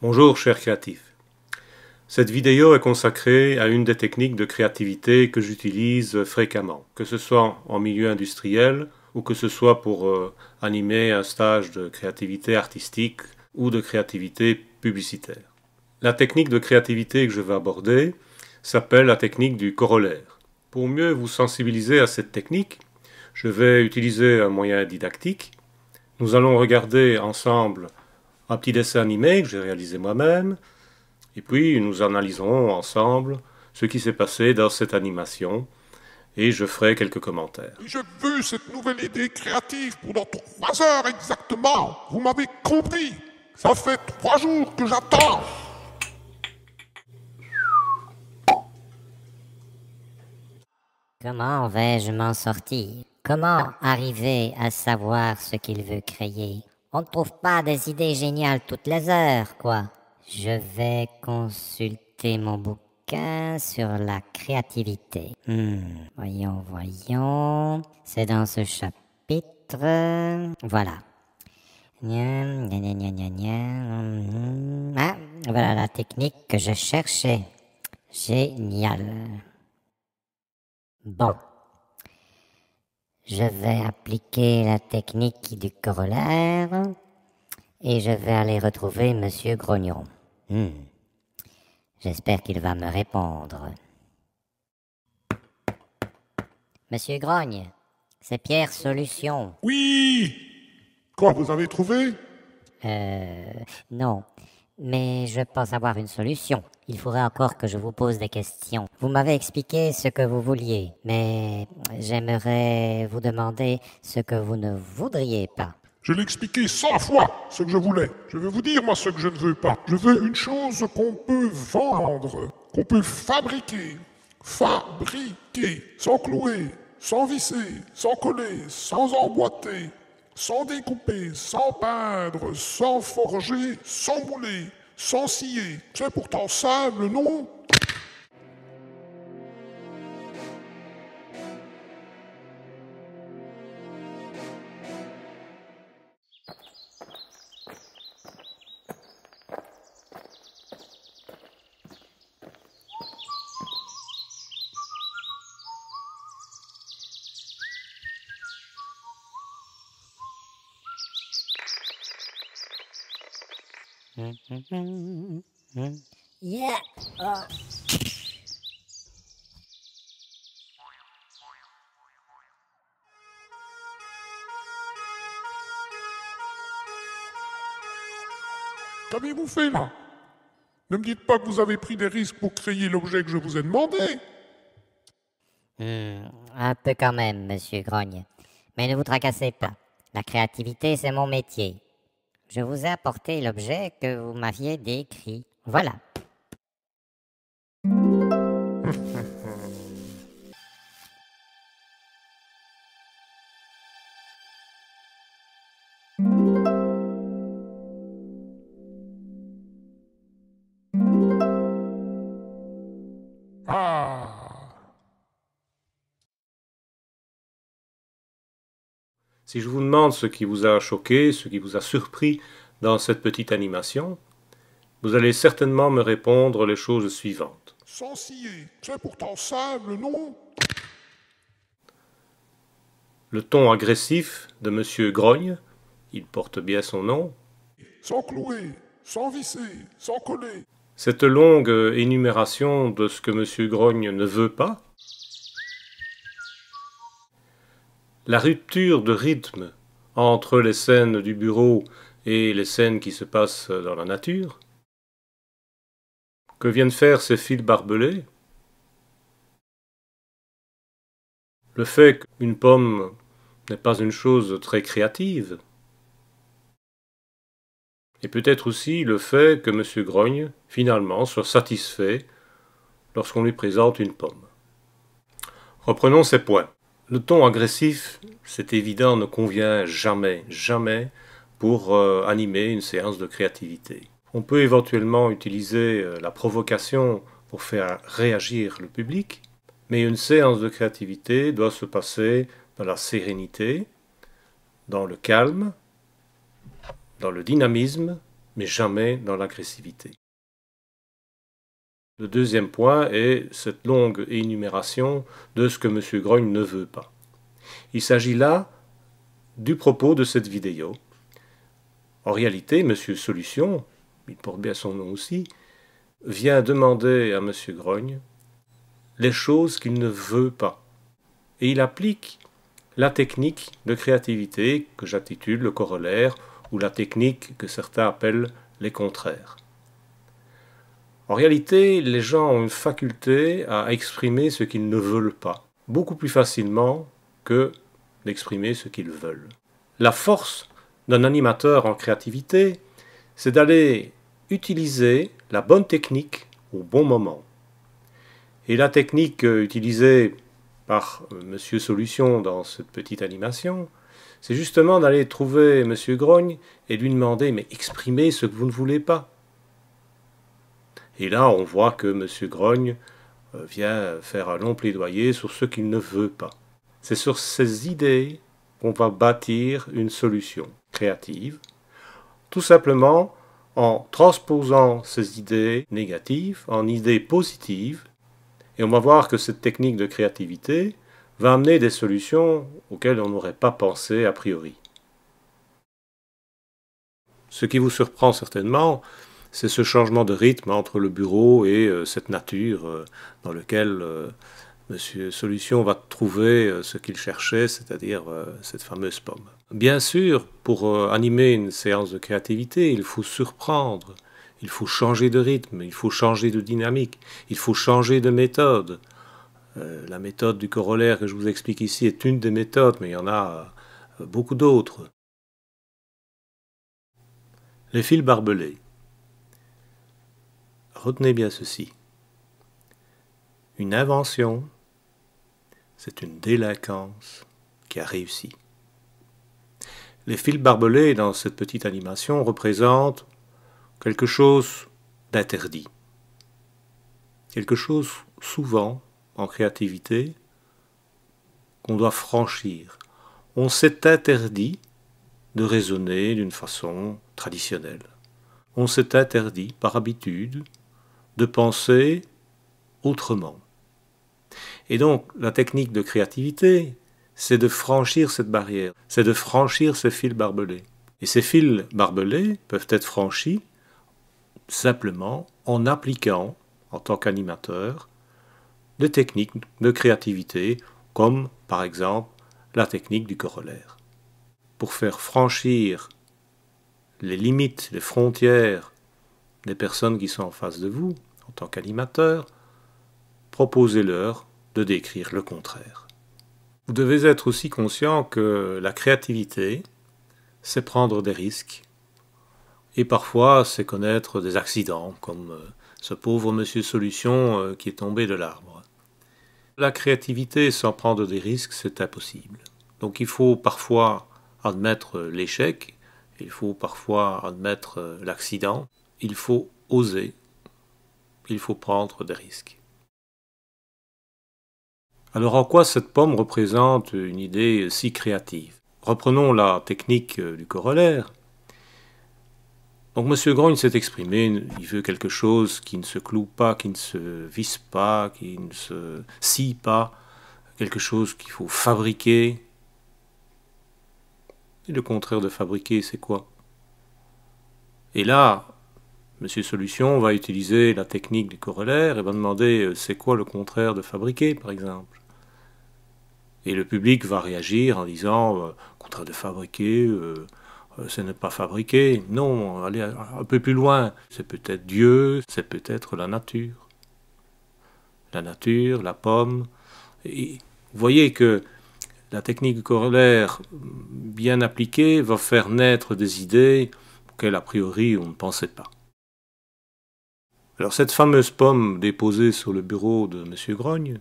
Bonjour chers créatifs. Cette vidéo est consacrée à une des techniques de créativité que j'utilise fréquemment, que ce soit en milieu industriel ou que ce soit pour euh, animer un stage de créativité artistique ou de créativité publicitaire. La technique de créativité que je vais aborder s'appelle la technique du corollaire. Pour mieux vous sensibiliser à cette technique, je vais utiliser un moyen didactique. Nous allons regarder ensemble un petit dessin animé que j'ai réalisé moi-même, et puis nous analyserons ensemble ce qui s'est passé dans cette animation, et je ferai quelques commentaires. J'ai vu cette nouvelle idée créative pendant trois heures exactement. Vous m'avez compris. Ça fait trois jours que j'attends. Comment vais-je m'en sortir Comment arriver à savoir ce qu'il veut créer on ne trouve pas des idées géniales toutes les heures, quoi. Je vais consulter mon bouquin sur la créativité. Hmm. voyons, voyons. C'est dans ce chapitre. Voilà. Hmm. Ah, voilà la technique que je cherchais. Génial. Bon je vais appliquer la technique du corollaire et je vais aller retrouver Monsieur Grognon. Hmm. J'espère qu'il va me répondre. Monsieur Grogne, c'est Pierre Solution. Oui Quoi, vous avez trouvé Euh. Non mais je pense avoir une solution. Il faudrait encore que je vous pose des questions. Vous m'avez expliqué ce que vous vouliez, mais j'aimerais vous demander ce que vous ne voudriez pas. Je l'ai expliqué cent fois ce que je voulais. Je veux vous dire, moi, ce que je ne veux pas. Je veux une chose qu'on peut vendre, qu'on peut fabriquer. Fabriquer, sans clouer, sans visser, sans coller, sans emboîter, sans découper, sans peindre, sans forger, sans mouler, sans scier. C'est pourtant simple, non Yeah. Oh. Qu'avez-vous fait, là Ne me dites pas que vous avez pris des risques pour créer l'objet que je vous ai demandé. Euh, un peu quand même, monsieur Grogne. Mais ne vous tracassez pas. La créativité, c'est mon métier je vous ai apporté l'objet que vous m'aviez décrit. Voilà. Si je vous demande ce qui vous a choqué, ce qui vous a surpris dans cette petite animation, vous allez certainement me répondre les choses suivantes. scier, c'est pourtant simple, non Le ton agressif de Monsieur Grogne, il porte bien son nom. Sans clouer, sans visser, sans coller. Cette longue énumération de ce que Monsieur Grogne ne veut pas, la rupture de rythme entre les scènes du bureau et les scènes qui se passent dans la nature Que viennent faire ces fils barbelés Le fait qu'une pomme n'est pas une chose très créative et peut-être aussi le fait que M. Grogne, finalement, soit satisfait lorsqu'on lui présente une pomme. Reprenons ces points. Le ton agressif, c'est évident, ne convient jamais, jamais pour euh, animer une séance de créativité. On peut éventuellement utiliser euh, la provocation pour faire réagir le public, mais une séance de créativité doit se passer dans la sérénité, dans le calme, dans le dynamisme, mais jamais dans l'agressivité. Le deuxième point est cette longue énumération de ce que M. Grogne ne veut pas. Il s'agit là du propos de cette vidéo. En réalité, M. Solution, il porte bien son nom aussi, vient demander à M. Grogne les choses qu'il ne veut pas. Et il applique la technique de créativité que j'intitule le corollaire ou la technique que certains appellent les contraires. En réalité, les gens ont une faculté à exprimer ce qu'ils ne veulent pas, beaucoup plus facilement que d'exprimer ce qu'ils veulent. La force d'un animateur en créativité, c'est d'aller utiliser la bonne technique au bon moment. Et la technique euh, utilisée par euh, Monsieur Solution dans cette petite animation, c'est justement d'aller trouver Monsieur Grogne et lui demander mais exprimez ce que vous ne voulez pas. Et là, on voit que M. Grogne euh, vient faire un long plaidoyer sur ce qu'il ne veut pas. C'est sur ces idées qu'on va bâtir une solution créative, tout simplement en transposant ces idées négatives en idées positives. Et on va voir que cette technique de créativité va amener des solutions auxquelles on n'aurait pas pensé a priori. Ce qui vous surprend certainement, c'est ce changement de rythme entre le bureau et euh, cette nature euh, dans laquelle euh, Monsieur Solution va trouver ce qu'il cherchait, c'est-à-dire cette fameuse pomme. Bien sûr, pour animer une séance de créativité, il faut surprendre, il faut changer de rythme, il faut changer de dynamique, il faut changer de méthode. La méthode du corollaire que je vous explique ici est une des méthodes, mais il y en a beaucoup d'autres. Les fils barbelés retenez bien ceci. Une invention, c'est une délinquance qui a réussi. Les fils barbelés dans cette petite animation représentent quelque chose d'interdit. Quelque chose souvent en créativité qu'on doit franchir. On s'est interdit de raisonner d'une façon traditionnelle. On s'est interdit par habitude de penser autrement. Et donc, la technique de créativité, c'est de franchir cette barrière, c'est de franchir ce fil barbelé. Et ces fils barbelés peuvent être franchis simplement en appliquant, en tant qu'animateur, des techniques de créativité, comme par exemple la technique du corollaire. Pour faire franchir les limites, les frontières des personnes qui sont en face de vous, en tant qu'animateur, proposez-leur de décrire le contraire. Vous devez être aussi conscient que la créativité, c'est prendre des risques, et parfois c'est connaître des accidents, comme euh, ce pauvre monsieur Solution euh, qui est tombé de l'arbre. La créativité sans prendre des risques, c'est impossible. Donc il faut parfois admettre l'échec, il faut parfois admettre euh, l'accident, il faut oser il faut prendre des risques. Alors en quoi cette pomme représente une idée si créative Reprenons la technique euh, du corollaire. Donc M. il s'est exprimé, il veut quelque chose qui ne se cloue pas, qui ne se visse pas, qui ne se scie pas, quelque chose qu'il faut fabriquer. Et le contraire de fabriquer, c'est quoi Et là, Monsieur Solution va utiliser la technique du corollaire et va demander euh, c'est quoi le contraire de fabriquer, par exemple. Et le public va réagir en disant euh, contraire de fabriquer, euh, c'est ne ce n'est pas fabriquer. Non, allez un peu plus loin. C'est peut-être Dieu, c'est peut-être la nature. La nature, la pomme. Et vous voyez que la technique corollaire bien appliquée va faire naître des idées auxquelles a priori on ne pensait pas. Alors cette fameuse pomme déposée sur le bureau de M. Grogne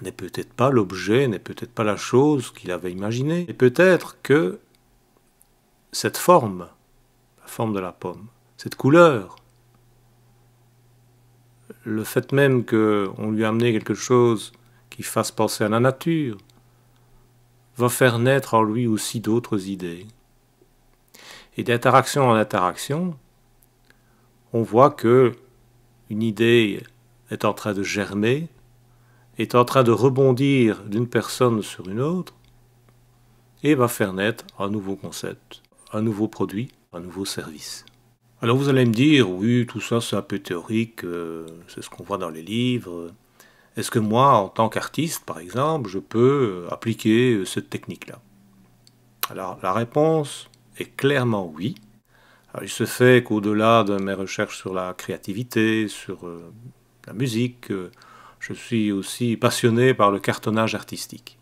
n'est peut-être pas l'objet, n'est peut-être pas la chose qu'il avait imaginée, et peut-être que cette forme, la forme de la pomme, cette couleur, le fait même qu'on lui a amené quelque chose qui fasse penser à la nature, va faire naître en lui aussi d'autres idées. Et d'interaction en interaction, on voit que une idée est en train de germer, est en train de rebondir d'une personne sur une autre, et va faire naître un nouveau concept, un nouveau produit, un nouveau service. Alors vous allez me dire, oui, tout ça c'est un peu théorique, euh, c'est ce qu'on voit dans les livres. Est-ce que moi, en tant qu'artiste, par exemple, je peux appliquer cette technique-là Alors la réponse est clairement oui il se fait qu'au-delà de mes recherches sur la créativité, sur euh, la musique, euh, je suis aussi passionné par le cartonnage artistique.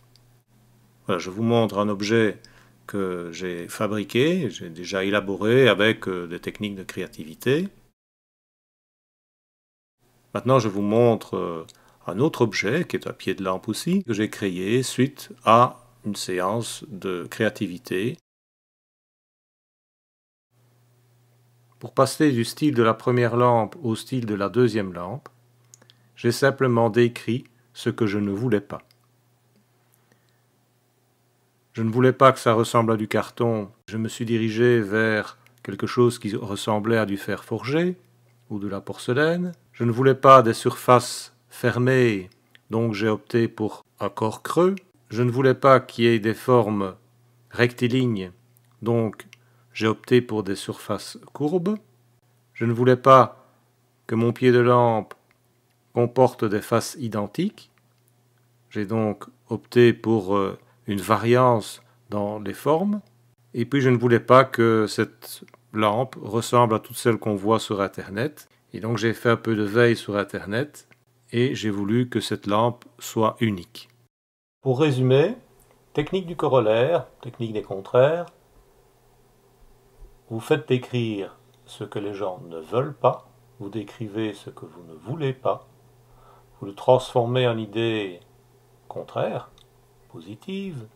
je vous montre un objet que j'ai fabriqué, j'ai déjà élaboré avec euh, des techniques de créativité. Maintenant, je vous montre un autre objet qui est un pied de lampe aussi, que j'ai créé suite à une séance de créativité Pour passer du style de la première lampe au style de la deuxième lampe, j'ai simplement décrit ce que je ne voulais pas. Je ne voulais pas que ça ressemble à du carton. Je me suis dirigé vers quelque chose qui ressemblait à du fer forgé ou de la porcelaine. Je ne voulais pas des surfaces fermées, donc j'ai opté pour un corps creux. Je ne voulais pas qu'il y ait des formes rectilignes, donc j'ai opté pour des surfaces courbes. Je ne voulais pas que mon pied de lampe comporte des faces identiques. J'ai donc opté pour euh, une variance dans les formes. Et puis je ne voulais pas que cette lampe ressemble à toutes celles qu'on voit sur Internet. Et donc j'ai fait un peu de veille sur Internet et j'ai voulu que cette lampe soit unique. Pour résumer, technique du corollaire, technique des contraires, vous faites décrire ce que les gens ne veulent pas, vous décrivez ce que vous ne voulez pas, vous le transformez en idée contraire, positive,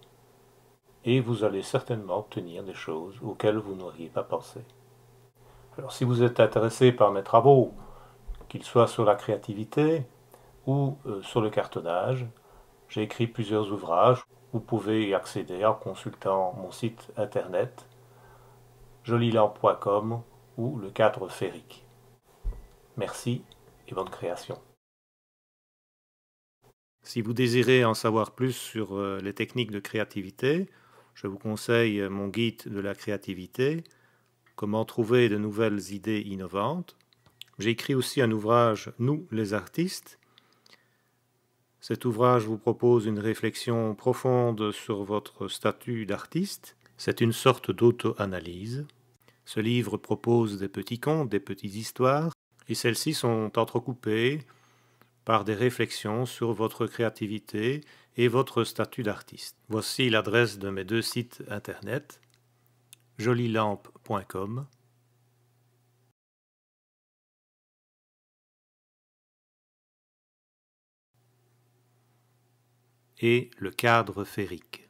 et vous allez certainement obtenir des choses auxquelles vous n'auriez pas pensé. Alors si vous êtes intéressé par mes travaux, qu'ils soient sur la créativité ou euh, sur le cartonnage, j'ai écrit plusieurs ouvrages, vous pouvez y accéder en consultant mon site internet jolilan.com ou le cadre férique Merci et bonne création. Si vous désirez en savoir plus sur euh, les techniques de créativité, je vous conseille euh, mon guide de la créativité, Comment trouver de nouvelles idées innovantes. J'ai écrit aussi un ouvrage, Nous les artistes. Cet ouvrage vous propose une réflexion profonde sur votre statut d'artiste. C'est une sorte d'auto-analyse. Ce livre propose des petits contes, des petites histoires, et celles-ci sont entrecoupées par des réflexions sur votre créativité et votre statut d'artiste. Voici l'adresse de mes deux sites internet jolilampe.com et le cadre férique.